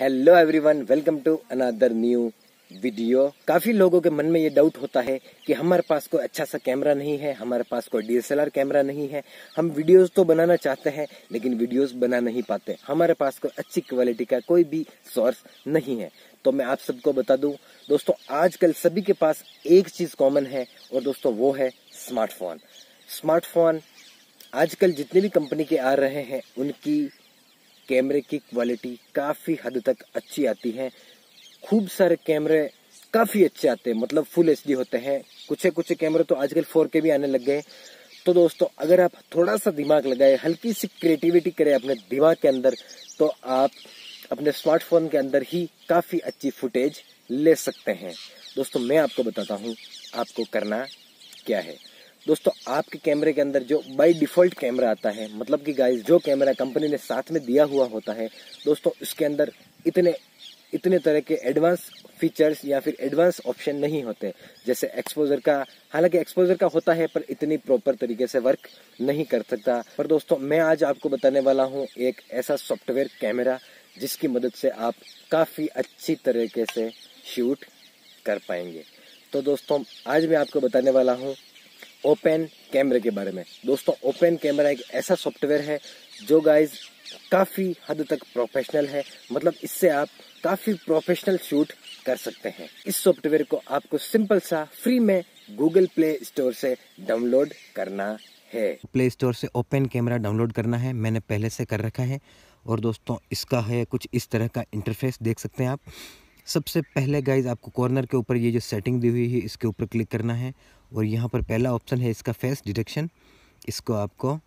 hello everyone welcome to another new video काफी लोगों के मन में ये डाउट होता है कि हमारे पास कोई अच्छा सा कैमरा नहीं है हमारे पास कोई डीएसएलआर कैमरा नहीं है हम वीडियोस तो बनाना चाहते हैं लेकिन वीडियोस बना नहीं पाते हमारे पास कोई अच्छी क्वालिटी का कोई भी सोर्स नहीं है तो मैं आप सबको बता दू दोस्तों आजकल सभी के पास एक चीज कॉमन है और दोस्तों वो है स्मार्टफोन स्मार्टफोन आजकल जितने भी कंपनी के आ रहे हैं उनकी कैमरे की क्वालिटी काफ़ी हद तक अच्छी आती है खूब सारे कैमरे काफ़ी अच्छे आते हैं मतलब फुल एच होते हैं कुछ कुछ कैमरे तो आजकल फोर के भी आने लग गए तो दोस्तों अगर आप थोड़ा सा दिमाग लगाए हल्की सी क्रिएटिविटी करें अपने दिमाग के अंदर तो आप अपने स्मार्टफोन के अंदर ही काफ़ी अच्छी फुटेज ले सकते हैं दोस्तों मैं आपको बताता हूँ आपको करना क्या है दोस्तों आपके कैमरे के अंदर जो बाय डिफ़ॉल्ट कैमरा आता है मतलब कि गाइस जो कैमरा कंपनी ने साथ में दिया हुआ होता है दोस्तों इसके अंदर इतने इतने तरह के एडवांस फीचर्स या फिर एडवांस ऑप्शन नहीं होते जैसे एक्सपोजर का हालांकि एक्सपोजर का होता है पर इतनी प्रॉपर तरीके से वर्क नहीं कर सकता पर दोस्तों मैं आज आपको बताने वाला हूँ एक ऐसा सॉफ्टवेयर कैमरा जिसकी मदद से आप काफ़ी अच्छी तरीके से शूट कर पाएंगे तो दोस्तों आज मैं आपको बताने वाला हूँ ओपन कैमरे के बारे में दोस्तों ओपन कैमरा एक ऐसा सॉफ्टवेयर है जो गाइज काफ़ी हद तक प्रोफेशनल है मतलब इससे आप काफ़ी प्रोफेशनल शूट कर सकते हैं इस सॉफ्टवेयर को आपको सिंपल सा फ्री में गूगल प्ले स्टोर से डाउनलोड करना है प्ले स्टोर से ओपन कैमरा डाउनलोड करना है मैंने पहले से कर रखा है और दोस्तों इसका है कुछ इस तरह का इंटरफेस देख सकते हैं आप सबसे पहले गाइज आपको कॉर्नर के ऊपर ये जो सेटिंग दी हुई है इसके ऊपर क्लिक करना है और यहाँ पर पहला ऑप्शन है इसका फेस डिटेक्शन इसको आपको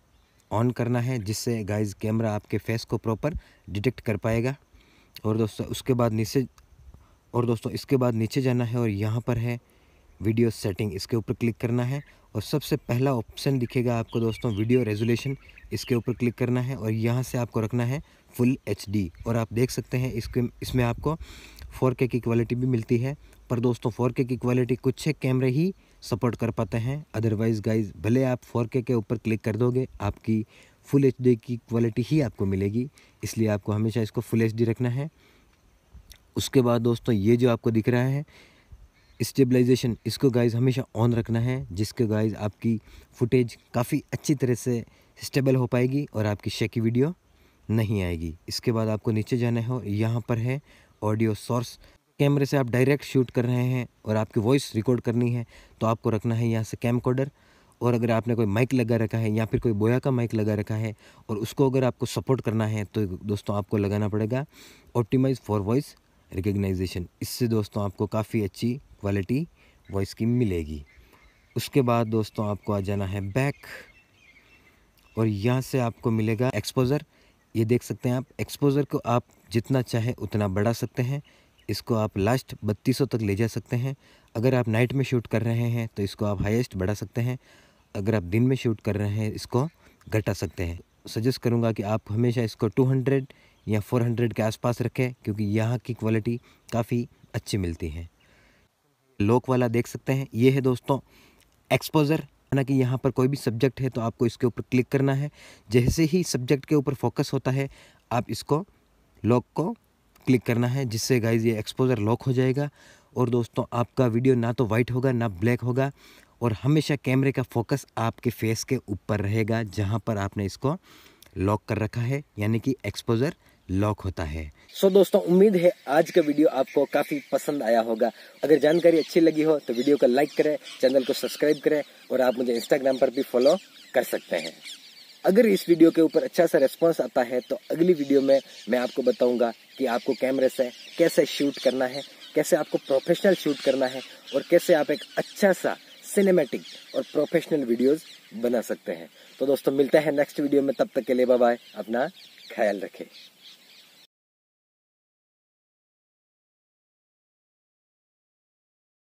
ऑन करना है जिससे गाइस कैमरा आपके फेस को प्रॉपर डिटेक्ट कर पाएगा और दोस्तों उसके बाद नीचे और दोस्तों इसके बाद नीचे जाना है और यहाँ पर है वीडियो सेटिंग इसके ऊपर क्लिक करना है और सबसे पहला ऑप्शन दिखेगा आपको दोस्तों वीडियो रेजोल्यूशन इसके ऊपर क्लिक करना है और यहाँ से आपको रखना है फुल एच और आप देख सकते हैं इसके इसमें आपको फोर की क्वालिटी भी मिलती है पर दोस्तों फोर की क्वालिटी कुछ कैमरे ही सपोर्ट कर पाते हैं अदरवाइज़ गाइज भले आप फोर के ऊपर क्लिक कर दोगे आपकी फुल एच की क्वालिटी ही आपको मिलेगी इसलिए आपको हमेशा इसको फुल एच रखना है उसके बाद दोस्तों ये जो आपको दिख रहा है स्टेबलाइजेशन इसको गाइज हमेशा ऑन रखना है जिसके गाइज आपकी फुटेज काफ़ी अच्छी तरह से स्टेबल हो पाएगी और आपकी शेकी वीडियो नहीं आएगी इसके बाद आपको नीचे जाना है यहाँ पर है ऑडियो सोर्स कैमरे से आप डायरेक्ट शूट कर रहे हैं और आपकी वॉइस रिकॉर्ड करनी है तो आपको रखना है यहाँ से कैम कॉर्डर और अगर आपने कोई माइक लगा रखा है या फिर कोई बोया का माइक लगा रखा है और उसको अगर आपको सपोर्ट करना है तो दोस्तों आपको लगाना पड़ेगा ऑप्टिमाइज़ फॉर वॉइस रिकग्नाइजेशन इससे दोस्तों आपको काफ़ी अच्छी क्वालिटी वॉइस की मिलेगी उसके बाद दोस्तों आपको आ जाना है बैक और यहाँ से आपको मिलेगा एक्सपोज़र ये देख सकते हैं आप एक्सपोज़र को आप जितना चाहे उतना बढ़ा सकते हैं इसको आप लास्ट बत्तीसों तक ले जा सकते हैं अगर आप नाइट में शूट कर रहे हैं तो इसको आप हाईएस्ट बढ़ा सकते हैं अगर आप दिन में शूट कर रहे हैं इसको घटा सकते हैं सजेस्ट करूँगा कि आप हमेशा इसको 200 या 400 के आसपास रखें क्योंकि यहाँ की क्वालिटी काफ़ी अच्छी मिलती है लोक वाला देख सकते हैं ये है दोस्तों एक्सपोज़र हालांकि यहाँ पर कोई भी सब्जेक्ट है तो आपको इसके ऊपर क्लिक करना है जैसे ही सब्जेक्ट के ऊपर फोकस होता है आप इसको लॉक को क्लिक करना है जिससे गाइज ये एक्सपोजर लॉक हो जाएगा और दोस्तों आपका वीडियो ना तो वाइट होगा ना ब्लैक होगा और हमेशा कैमरे का फोकस आपके फेस के ऊपर रहेगा जहाँ पर आपने इसको लॉक कर रखा है यानी कि एक्सपोजर लॉक होता है सो so, दोस्तों उम्मीद है आज का वीडियो आपको काफी पसंद आया होगा अगर जानकारी अच्छी लगी हो तो वीडियो को लाइक करें चैनल को सब्सक्राइब करें और आप मुझे इंस्टाग्राम पर भी फॉलो कर सकते हैं अगर इस वीडियो के ऊपर अच्छा सा रेस्पॉन्स आता है तो अगली वीडियो में मैं आपको बताऊंगा कि आपको कैमरे से कैसे शूट करना है कैसे आपको प्रोफेशनल शूट करना है और कैसे आप एक अच्छा सा सिनेमेटिक और प्रोफेशनल वीडियोस बना सकते हैं तो दोस्तों मिलते हैं नेक्स्ट वीडियो में तब तक के लिए बाय अपना ख्याल रखें